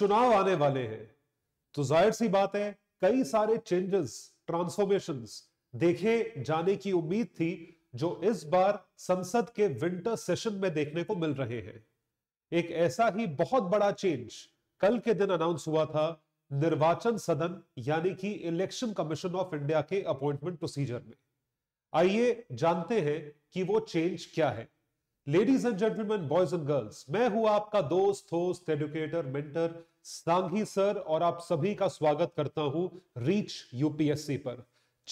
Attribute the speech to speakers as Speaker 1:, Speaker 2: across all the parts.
Speaker 1: चुनाव आने वाले हैं तो जाहिर सी बात है कई सारे चेंजेस ट्रांसफॉर्मेशन देखे जाने की उम्मीद थी जो इस बार संसद के विंटर सेशन में देखने को मिल रहे हैं एक ऐसा ही बहुत बड़ा चेंज कल के दिन अनाउंस हुआ था निर्वाचन सदन यानी कि इलेक्शन कमीशन ऑफ इंडिया के अपॉइंटमेंट प्रोसीजर में आइए जानते हैं कि वो चेंज क्या है ladies and gentleman boys and girls मैं हूं आपका दोस्त host educator mentor Sanghi sir और आप सभी का स्वागत करता हूं रीच यूपीएससी पर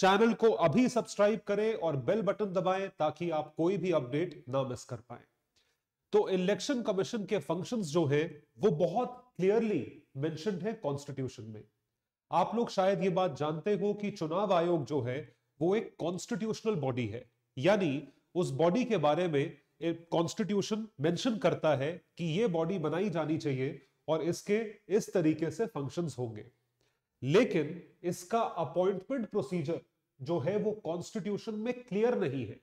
Speaker 1: चैनल को अभी सब्सक्राइब करें और बेल बटन दबाएं ताकि आप कोई भी अपडेट ना मिस कर पाए तो इलेक्शन कमीशन के फंक्शंस जो है वो बहुत क्लियरली मेंशन है कॉन्स्टिट्यूशन में आप लोग शायद ये बात जानते हो कि चुनाव आयोग जो है वो एक कॉन्स्टिट्यूशनल बॉडी है यानी उस बॉडी के बारे में कॉन्स्टिट्यूशन मेंशन करता है कि ये बॉडी बनाई जानी चाहिए और इसके इस तरीके से फंक्शंस होंगे लेकिन इसका अपॉइंटमेंट प्रोसीजर जो है वो कॉन्स्टिट्यूशन में क्लियर नहीं है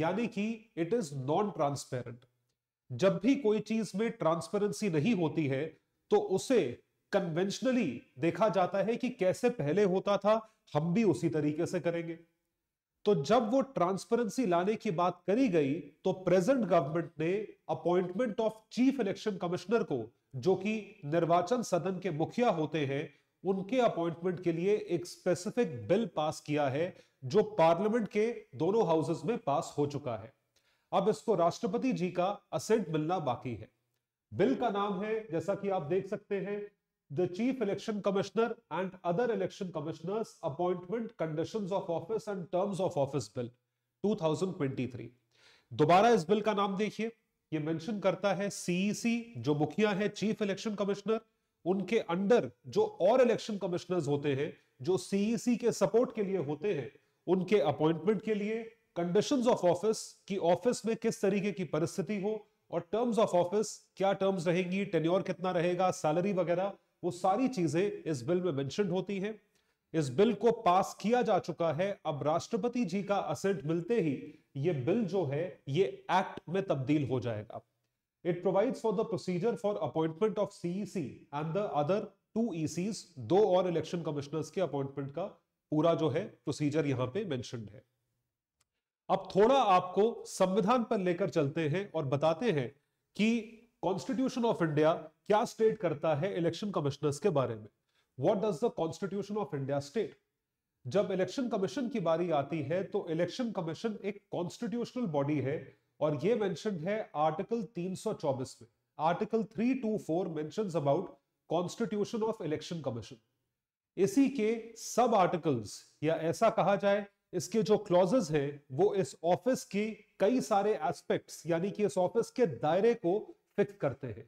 Speaker 1: यानी कि इट इज नॉन ट्रांसपेरेंट जब भी कोई चीज में ट्रांसपेरेंसी नहीं होती है तो उसे कन्वेंशनली देखा जाता है कि कैसे पहले होता था हम भी उसी तरीके से करेंगे तो जब वो ट्रांसपेरेंसी लाने की बात करी गई तो प्रेजेंट गवर्नमेंट ने appointment of chief election commissioner को जो कि निर्वाचन सदन के मुखिया होते हैं उनके अपॉइंटमेंट के लिए एक स्पेसिफिक बिल पास किया है जो पार्लियामेंट के दोनों हाउसेस में पास हो चुका है अब इसको राष्ट्रपति जी का असेंट मिलना बाकी है बिल का नाम है जैसा कि आप देख सकते हैं the chief election commissioner and other election commissioners appointment conditions of office and terms of office bill 2023 दोबारा इस बिल का नाम देखिए ये मेंशन करता है सीईसी e जो मुखिया है चीफ इलेक्शन कमिश्नर उनके अंडर जो और इलेक्शन कमिश्नर्स होते हैं जो सीईसी e के सपोर्ट के लिए होते हैं उनके अपॉइंटमेंट के लिए कंडीशंस ऑफ ऑफिस कि ऑफिस में किस तरीके की परिस्थिति हो और टर्म्स ऑफ ऑफिस क्या टर्म्स रहेंगी टेन्योर कितना रहेगा सैलरी वगैरह वो सारी चीजें इस बिल में मेंशन होती हैं इस बिल को पास किया जा चुका है अब राष्ट्रपति जी का असेंट मिलते ही ये बिल जो है ये एक्ट में तब्दील हो जाएगा it provides for the procedure for appointment of CEC and the other two ECs दो और इलेक्शन कमिश्नर्स के अपॉइंटमेंट का पूरा जो है प्रोसीजर यहां पे मेंशनड है अब थोड़ा आपको संविधान पर लेकर चलते हैं और बताते हैं कि कॉन्स्टिट्यूशन ऑफ इंडिया क्या स्टेट करता है इलेक्शन कमिश्नर्स के बारे में what does the constitution of India state जब इलेक्शन कमीशन की बारी आती है तो इलेक्शन कमीशन एक कॉन्स्टिट्यूशनल बॉडी है और यह मेंशन है आर्टिकल 324 में article 324 mentions about constitution of election commission इसी के सब आर्टिकल्स या ऐसा कहा जाए इसके जो क्लॉजेस हैं वो इस ऑफिस के कई सारे एस्पेक्ट्स यानी कि इस ऑफिस के दायरे को फिक्स करते हैं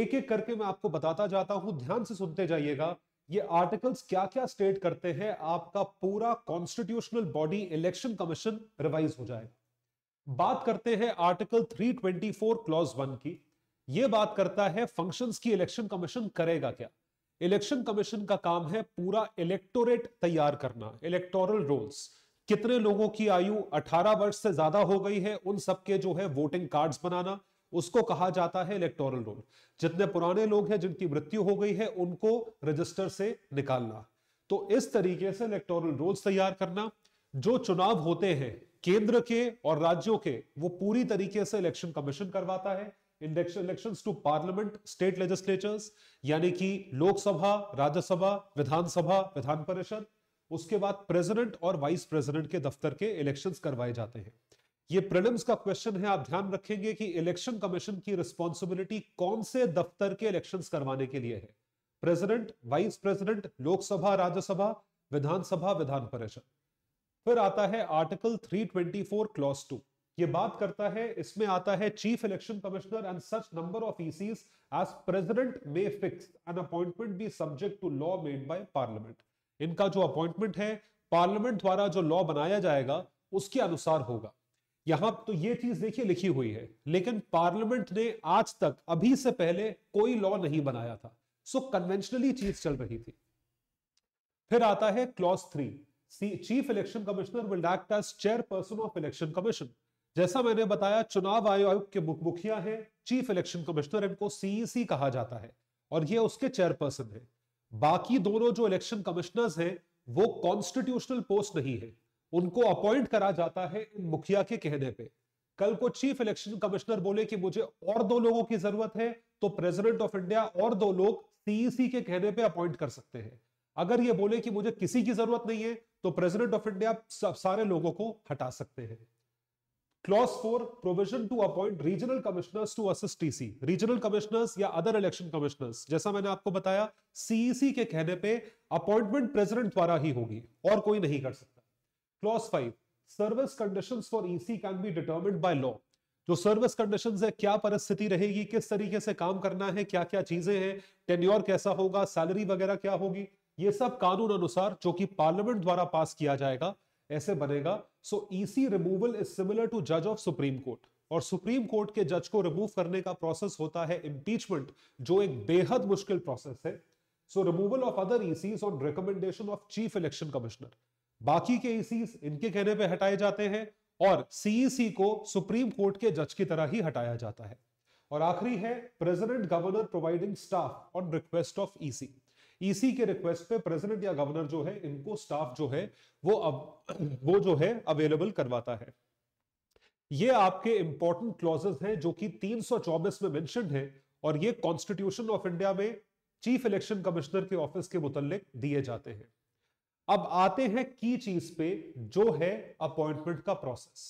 Speaker 1: एक एक करके मैं आपको बताता जाता हूं ध्यान से सुनते जाइएगा ये आर्टिकल्स क्या क्या स्टेट करते हैं आपका पूरा constitutional body election commission revise हो जाए बात करते हैं आर्टिकल 324 क्लॉज वन की यह बात करता है फंक्शंस की इलेक्शन कमीशन करेगा क्या इलेक्शन कमीशन का काम है पूरा इलेक्टोरेट तैयार करना इलेक्टोरल रोल्स कितने लोगों की आयु 18 वर्ष से ज्यादा हो गई है उन सबके जो है वोटिंग कार्ड्स बनाना उसको कहा जाता है इलेक्टोरल रोल जितने पुराने लोग हैं जिनकी मृत्यु हो गई है उनको रजिस्टर से निकालना तो इस तरीके से इलेक्टोरल रोल्स तैयार करना जो चुनाव होते हैं केंद्र के और राज्यों के वो पूरी तरीके से इलेक्शन कमीशन करवाता है इंडेक्शन election to parliament state legislatures यानी कि लोकसभा राज्यसभा विधानसभा विधान परिषद उसके बाद प्रेसिडेंट और वाइस प्रेसिडेंट के दफ्तर के इलेक्शंस करवाए जाते हैं ये प्रिलिम्स का क्वेश्चन है आप ध्यान रखेंगे कि इलेक्शन कमीशन की रिस्पॉन्सिबिलिटी कौन से दफ्तर के इलेक्शन करवाने के लिए है president vice president Lok Sabha Rajya Sabha Vidhan Sabha Vidhan Parishad फिर आता है आर्टिकल 324 क्लॉस टू ये बात करता है इसमें आता है chief election commissioner and such number of ECs as president may fix and appointment be subject to law made by parliament इनका जो अपॉइंटमेंट है पार्लियामेंट द्वारा जो लॉ बनाया जाएगा उसके अनुसार होगा यहां तो ये चीज देखिए लिखी हुई है लेकिन पार्लियामेंट ने आज तक अभी से पहले कोई लॉ नहीं बनाया था सो कन्वेंशनली चीज चल रही थी फिर आता है clause three chief election commissioner will act as chairperson of election commission जैसा मैंने बताया चुनाव आयोग के मुखिया है चीफ इलेक्शन कमिश्नर इनको सीईसी e कहा जाता है और ये उसके चेयरपर्सन है बाकी दोनों जो इलेक्शन कमिश्नर्स हैं वो कॉन्स्टिट्यूशनल पोस्ट नहीं है उनको अपॉइंट करा जाता है इन मुखिया के कहने पे कल को चीफ इलेक्शन कमिश्नर बोले कि मुझे और दो लोगों की जरूरत है तो प्रेसिडेंट ऑफ इंडिया और दो लोग सीईसी e के कहने पे अपॉइंट कर सकते हैं अगर ये बोले कि मुझे किसी की जरूरत नहीं है तो प्रेसिडेंट ऑफ इंडिया सारे लोगों को हटा सकते हैं clause four provision to appoint regional commissioners to assist TC regional commissioners या अदर इलेक्शन कमिश्नर्स जैसा मैंने आपको बताया सीईसी e के कहने पे अपॉइंटमेंट प्रेसिडेंट द्वारा ही होगी और कोई नहीं कर सकता clause five service condition for EC can be determined by law जो सर्विस कंडीशन है क्या परिस्थिति रहेगी किस तरीके से काम करना है क्या क्या चीजें हैं टेन्योर कैसा होगा सैलरी वगैरह क्या होगी ये सब कानून अनुसार जो कि पार्लियामेंट द्वारा पास किया जाएगा ऐसे बनेगा so EC removal is similar to जज ऑफ सुप्रीम कोर्ट और सुप्रीम कोर्ट के जज को रिमूव करने का प्रोसेस होता है इम्पीचमेंट जो एक बेहद मुश्किल प्रोसेस है so removal of other EC on recommendation of chief election commissioner बाकी के ईसी इनके कहने पे हटाए जाते हैं और सीईसी e को सुप्रीम कोर्ट के जज की तरह ही हटाया जाता है और आखिरी है president governor providing staff on request of EC EC के रिक्वेस्ट पे प्रेसिडेंट या गवर्नर जो है इनको स्टाफ जो है वो अब वो जो है अवेलेबल करवाता है ये आपके इंपॉर्टेंट क्लॉजेस हैं जो कि 324 में मेंशन है और ये कॉन्स्टिट्यूशन ऑफ इंडिया में चीफ इलेक्शन कमिश्नर के ऑफिस के मुतल दिए जाते हैं अब आते हैं की चीज पे जो है अपॉइंटमेंट का प्रोसेस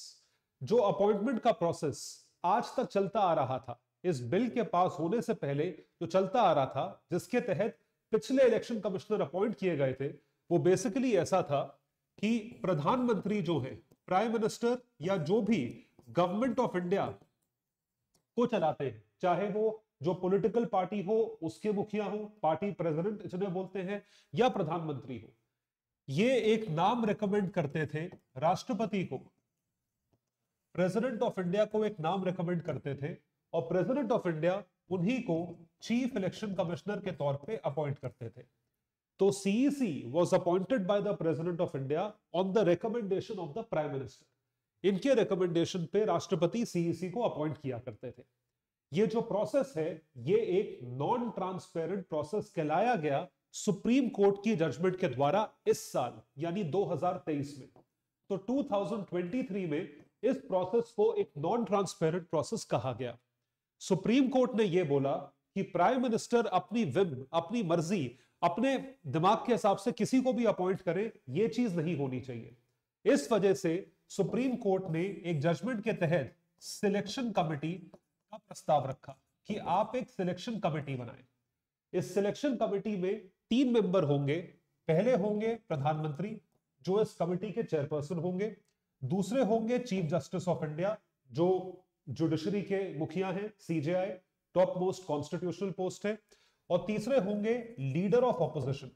Speaker 1: जो अपॉइंटमेंट का प्रोसेस आज तक चलता आ रहा था इस बिल के पास होने से पहले जो चलता आ रहा था जिसके तहत पिछले इलेक्शन कमिश्नर अपॉइंट किए गए थे वो बेसिकली ऐसा था कि प्रधानमंत्री जो है प्राइम मिनिस्टर या जो भी गवर्नमेंट ऑफ इंडिया को चलाते हैं चाहे वो जो पॉलिटिकल पार्टी हो उसके मुखिया हो पार्टी प्रेसिडेंट जिन्हें बोलते हैं या प्रधानमंत्री हो ये एक नाम रेकमेंड करते थे राष्ट्रपति को प्रेसिडेंट ऑफ इंडिया को एक नाम रेकमेंड करते थे और प्रेसिडेंट ऑफ इंडिया उन्हीं को चीफ इलेक्शन कमिश्नर के तौर पे अपॉइंट करते थे तो CEC was appointed by the president of India on the recommendation of the prime minister इनके रिकमेंडेशन पे राष्ट्रपति सीईसी e को अपॉइंट किया करते थे ये जो प्रोसेस है ये एक नॉन ट्रांसपेरेंट प्रोसेस कहलाया गया सुप्रीम कोर्ट की जजमेंट के द्वारा इस साल यानी 2023 में तो 2023 में इस प्रोसेस को एक नॉन ट्रांसपेरेंट प्रोसेस कहा गया सुप्रीम कोर्ट ने यह बोला कि प्राइम मिनिस्टर अपनी विम अपनी मर्जी अपने दिमाग के हिसाब से किसी को भी अपॉइंट करे यह चीज नहीं होनी चाहिए इस वजह से सुप्रीम कोर्ट ने एक जजमेंट के तहत सिलेक्शन कमेटी का प्रस्ताव रखा कि आप एक सिलेक्शन कमेटी बनाएं इस सिलेक्शन कमेटी में तीन मेंबर होंगे पहले होंगे प्रधानमंत्री जो इस कमिटी के चेयरपर्सन होंगे दूसरे होंगे चीफ जस्टिस ऑफ इंडिया जो जुडिशरी के मुखिया हैं CJI top most constitutional post है और तीसरे होंगे लीडर ऑफ ऑपोजिशन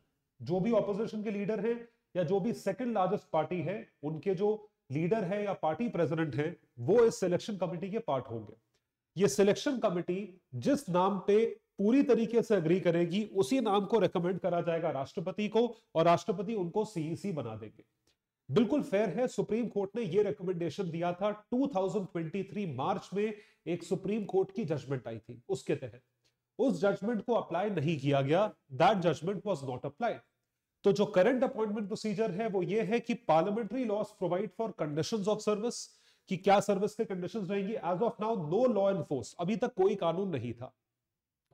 Speaker 1: जो भी ऑपोजिशन के लीडर हैं या जो भी सेकंड लार्जेस्ट पार्टी है उनके जो लीडर है या पार्टी प्रेसिडेंट है वो इस सिलेक्शन कमेटी के पार्ट होंगे ये सिलेक्शन कमेटी जिस नाम पे पूरी तरीके से अग्री करेगी उसी नाम को रेकमेंड करा जाएगा राष्ट्रपति को और राष्ट्रपति उनको सीईसी e बना देंगे बिल्कुल फेयर है सुप्रीम कोर्ट ने यह रिकमेंडेशन दिया था 2023 मार्च में एक सुप्रीम कोर्ट की जजमेंट आई थी उसके तहत उस जजमेंट को अप्लाई नहीं किया गया that judgement was not applied तो जो करंट अपॉइंटमेंट प्रोसीजर है वो ये है कि parliamentary laws provide for condition of service कि क्या सर्विस के कंडीशंस रहेंगी as of now no law enforce अभी तक कोई कानून नहीं था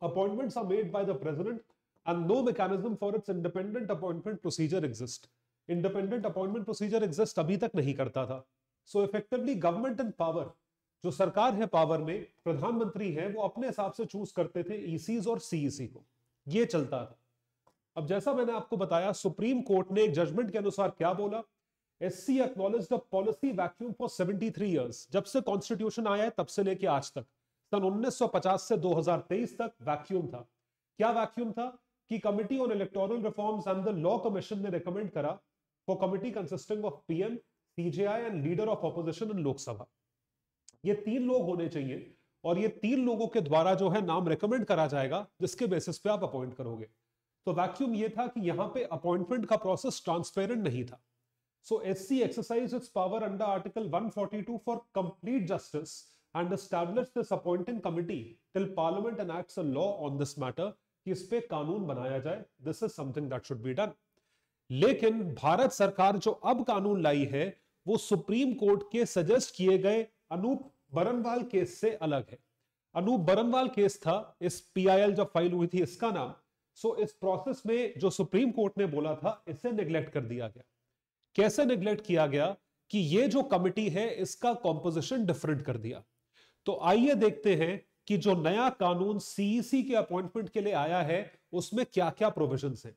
Speaker 1: Appointments are made by the president and no mechanism for its independent appointment procedure exist Independent appointment procedure exist abhi tak nahi karta tha So effectively government in power जो सरकार है power में प्रधानमंत्री है वो अपने हिसाब से चूज करते थे ईसीज और सीईसी को ये चलता था अब जैसा मैंने आपको बताया सुप्रीम कोर्ट ने एक जजमेंट के अनुसार क्या बोला S C acknowledge policy vacuum for 73 three years जब से कॉन्स्टिट्यूशन आया है तब से लेके आज तक सन 1950 से 2023 तक वैक्यूम था क्या वैक्यूम था कि committee on electoral reforms and the law commission ने रिकमेंड करा for committee consisting of PM CJI and leader of opposition in Lok Sabha ये तीन लोग होने चाहिए और ये तीन लोगों के द्वारा जो है नाम रिकमेंड करा जाएगा जिसके बेसिस पे आप अपॉइंट करोगे तो वैक्यूम ये था कि यहाँ पे अपॉइंटमेंट का प्रोसेस ट्रांसपेरेंट नहीं था so S C exercise its power under article 142 for complete justice and establish this appointing committee till parliament enacts a law on this matter कि इस पे कानून बनाया जाए this is something that should be done लेकिन भारत सरकार जो अब कानून लाई है वो सुप्रीम कोर्ट के सजेस्ट किए गए अनूप बरनवाल केस से अलग है अनूप बरनवाल केस था इस पीआईएल जब फाइल हुई थी इसका नाम सो इस प्रोसेस में जो सुप्रीम कोर्ट ने बोला था इसे निग्लेक्ट कर दिया गया कैसे निग्लेक्ट किया गया कि ये जो कमिटी है इसका कॉम्पोजिशन डिफरेंट कर दिया तो आइए देखते हैं कि जो नया कानून सीईसी e के अपॉइंटमेंट के लिए आया है उसमें क्या क्या प्रोविजन है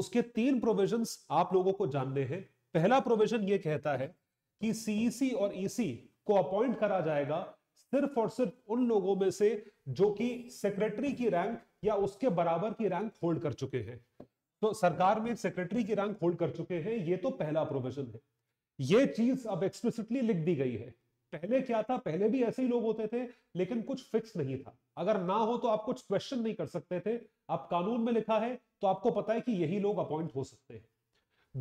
Speaker 1: उसके तीन प्रोविजन आप लोगों को जानने हैं पहला प्रोविजन यह कहता है कि सीईसी e और ईसी e को अपॉइंट करा जाएगा सिर्फ और सिर्फ उन लोगों में से जो कि सेक्रेटरी की रैंक या उसके बराबर की रैंक होल्ड कर चुके हैं तो सरकार में सेक्रेटरी की रैंक होल्ड कर चुके हैं ये तो पहला प्रोविजन है ये चीज अब एक्सप्लिसिटली लिख दी गई है पहले क्या था पहले भी ऐसे ही लोग होते थे लेकिन कुछ फिक्स नहीं था अगर ना हो तो आप कुछ क्वेश्चन नहीं कर सकते थे आप कानून में लिखा है तो आपको पता है कि यही लोग अपॉइंट हो सकते हैं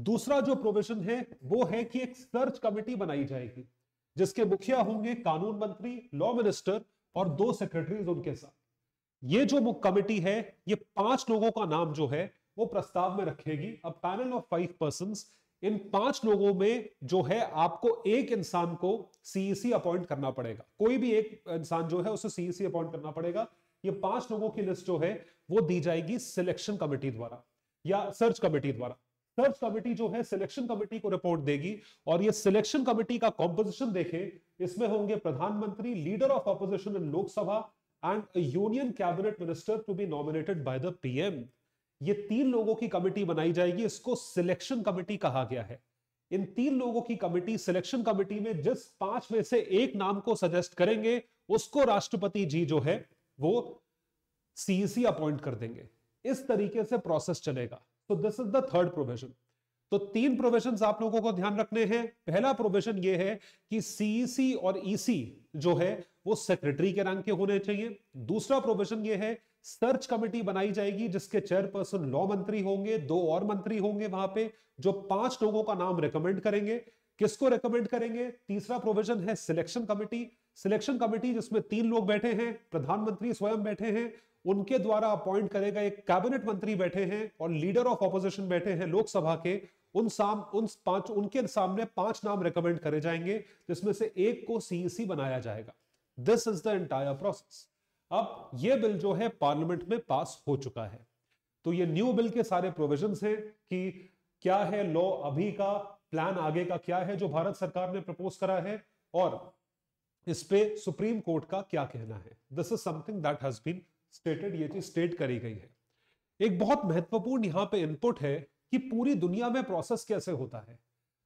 Speaker 1: दूसरा जो प्रोविजन है वो है कि एक सर्च कमेटी बनाई जाएगी जिसके मुखिया होंगे कानून मंत्री लॉ मिनिस्टर और दो सेक्रेटरीज उनके साथ ये जो कमेटी है ये पांच लोगों का नाम जो है वो प्रस्ताव में रखेगी अब पैनल ऑफ फाइव पर्सन इन पांच लोगों में जो है आपको एक इंसान को सीईसी अपॉइंट e करना पड़ेगा कोई भी एक इंसान जो है उसे सीईसी अपॉइंट e करना पड़ेगा ये पांच लोगों की लिस्ट जो है वो दी जाएगी सिलेक्शन कमेटी द्वारा या सर्च कमेटी द्वारा सर्च कमेटी जो है सिलेक्शन कमेटी को रिपोर्ट देगी और ये सिलेक्शन कमेटी का कॉम्पोजिशन देखें इसमें होंगे प्रधानमंत्री leader of opposition in Lok Sabha and union cabinet minister to be nominated by the PM ये तीन लोगों की कमेटी बनाई जाएगी इसको सिलेक्शन कमेटी कहा गया है इन तीन लोगों की कमेटी सिलेक्शन कमेटी में जिस पांच में से एक नाम को सजेस्ट करेंगे उसको राष्ट्रपति जी जो है वो सीईसी अपॉइंट e कर देंगे इस तरीके से प्रोसेस चलेगा तो this is the third provision तो तीन प्रोविजन आप लोगों को ध्यान रखने हैं पहला प्रोविजन ये है कि सीईसी e और ईसी e जो है वो सेक्रेटरी के रैंक के होने चाहिए दूसरा प्रोविजन ये है सर्च कमेटी बनाई जाएगी जिसके चेयरपर्सन लॉ मंत्री होंगे दो और मंत्री होंगे वहां पे जो पांच लोगों का नाम रिकमेंड करेंगे किसको रिकमेंड करेंगे तीसरा प्रोविजन है सिलेक्शन कमेटी सिलेक्शन कमेटी जिसमें तीन लोग बैठे हैं प्रधानमंत्री स्वयं बैठे हैं उनके द्वारा अपॉइंट करेगा एक कैबिनेट मंत्री बैठे हैं और लीडर ऑफ ऑपोजिशन बैठे हैं लोकसभा के उन साम उन पांच उनके सामने पांच नाम रिकमेंड करे जाएंगे जिसमें से एक को सीईसी e बनाया जाएगा this is the entire process अब यह बिल जो है पार्लियामेंट में पास हो चुका है तो ये न्यू बिल के सारे प्रोविजन है कि क्या है लॉ अभी का प्लान आगे का क्या है जो भारत सरकार ने प्रपोज करा है और इस पे सुप्रीम कोर्ट का क्या कहना है this is something that has been stated ये चीज स्टेट करी गई है एक बहुत महत्वपूर्ण यहां पे इनपुट है कि पूरी दुनिया में प्रोसेस कैसे होता है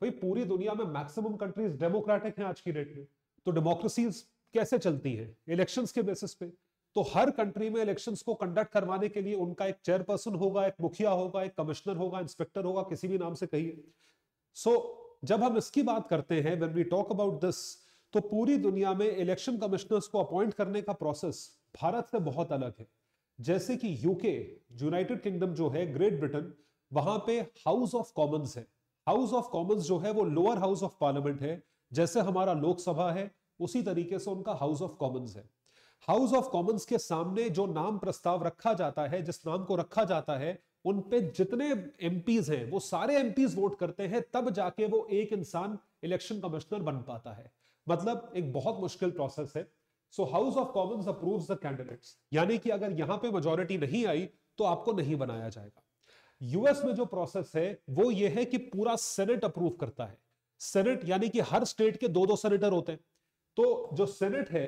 Speaker 1: भाई पूरी दुनिया में मैक्सिमम कंट्रीज डेमोक्रेटिक हैं आज की डेट में तो डेमोक्रेसीज कैसे चलती है इलेक्शंस के बेसिस पे तो हर कंट्री में इलेक्शंस को कंडक्ट करवाने के लिए उनका एक चेयरपर्सन होगा एक मुखिया होगा एक कमिश्नर होगा इंस्पेक्टर होगा किसी भी नाम से कहिए सो so, जब हम इसकी बात करते हैं when we talk about this तो पूरी दुनिया में इलेक्शन कमिश्नर्स को अपॉइंट करने का प्रोसेस भारत से बहुत अलग है जैसे कि यूके यूनाइटेड किंगडम जो है ग्रेट ब्रिटेन वहां पे हाउस ऑफ कॉमन्स है हाउस ऑफ कॉमन्स जो है वो लोअर हाउस ऑफ पार्लियामेंट है जैसे हमारा लोकसभा है उसी तरीके से उनका हाउस ऑफ कॉमन्स है हाउस ऑफ कॉमन्स के सामने जो नाम प्रस्ताव रखा जाता है जिस नाम को रखा जाता है उन पे जितने एमपीज हैं वो सारे एमपीज वोट करते हैं तब जाके वो एक इंसान इलेक्शन कमिश्नर बन पाता है मतलब एक बहुत मुश्किल प्रोसेस है so House of Commons approve the candidates यानी कि अगर यहां पे मेजोरिटी नहीं आई तो आपको नहीं बनाया जाएगा यूएस में जो प्रोसेस है वो ये है कि पूरा सेनेट अप्रूव करता है सेनेट यानी कि हर स्टेट के दो दो सेनेटर होते हैं तो जो सेनेट है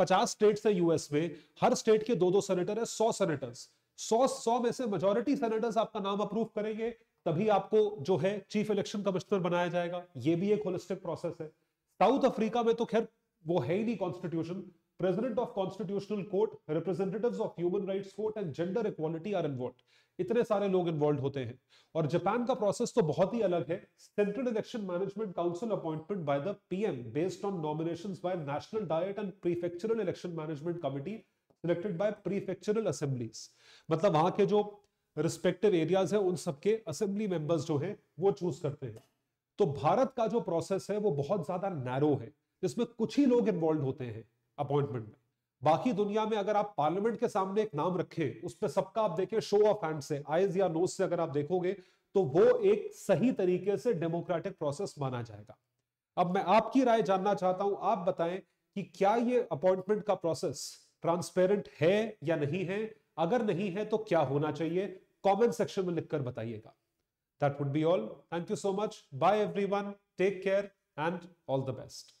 Speaker 1: पचास स्टेट है यूएस में हर स्टेट के दो दो सेनेटर है सौ सेनेटर्स सौ सौ में से मेजोरिटी सेनेटर्स आपका नाम अप्रूव करेंगे तभी आपको जो है चीफ इलेक्शन कमिश्नर बनाया जाएगा ये भी एक होलिस्टिक प्रोसेस है साउथ अफ्रीका में तो खैर वो है ही नहीं constitution President of Constitutional Court, representatives of Human Rights Court and Gender Equality are involved. इतने सारे लोग इन्वॉल्व होते हैं और जापान का प्रोसेस तो बहुत ही अलग है central election management council appointment by the PM based on nominations by National Diet and prefectural election management committee selected by prefectural assemblies मतलब वहां के जो रिस्पेक्टिव एरियाज हैं उन सबके असेंबली मेंबर्स जो है वो चूज करते हैं तो भारत का जो प्रोसेस है वो बहुत ज्यादा नैरो है जिसमें कुछ ही लोग इन्वॉल्व होते हैं अपॉइंटमेंट में बाकी दुनिया में अगर आप पार्लियामेंट के सामने एक नाम रखें उस पर सबका आप देखें शो ऑफ हैंड से आइज या नोज से अगर आप देखोगे तो वो एक सही तरीके से डेमोक्रेटिक प्रोसेस माना जाएगा अब मैं आपकी राय जानना चाहता हूं आप बताएं कि क्या ये अपॉइंटमेंट का प्रोसेस ट्रांसपेरेंट है या नहीं है अगर नहीं है तो क्या होना चाहिए कमेंट सेक्शन में लिखकर बताइएगा that would be all thank you so much bye everyone take care and all the best